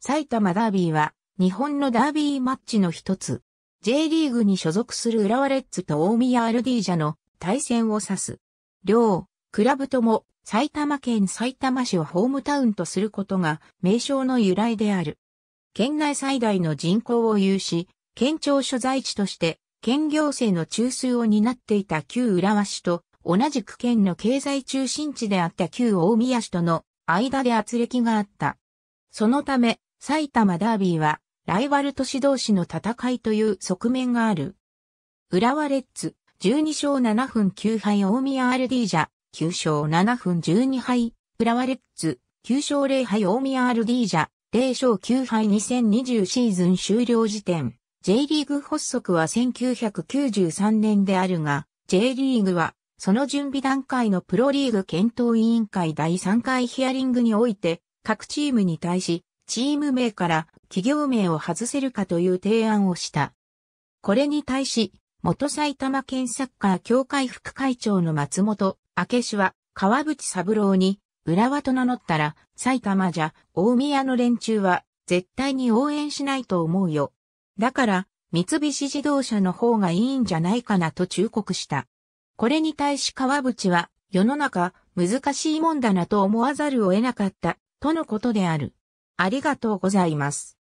埼玉ダービーは日本のダービーマッチの一つ。J リーグに所属する浦和レッズと大宮アルディージャの対戦を指す。両、クラブとも埼玉県埼玉市をホームタウンとすることが名称の由来である。県内最大の人口を有し、県庁所在地として県行政の中枢を担っていた旧浦和市と同じく県の経済中心地であった旧大宮市との間で圧力があった。そのため、埼玉ダービーは、ライバル都市同士の戦いという側面がある。浦和レッズ、12勝7分9敗大宮アルディージャ、9勝7分12敗、浦和レッズ、9勝0敗大宮アルディージャ、0勝9敗2020シーズン終了時点。J リーグ発足は1993年であるが、J リーグは、その準備段階のプロリーグ検討委員会第3回ヒアリングにおいて、各チームに対し、チーム名から企業名を外せるかという提案をした。これに対し、元埼玉県サッカー協会副会長の松本明氏は川淵三郎に浦和と名乗ったら埼玉じゃ大宮の連中は絶対に応援しないと思うよ。だから三菱自動車の方がいいんじゃないかなと忠告した。これに対し川淵は世の中難しいもんだなと思わざるを得なかったとのことである。ありがとうございます。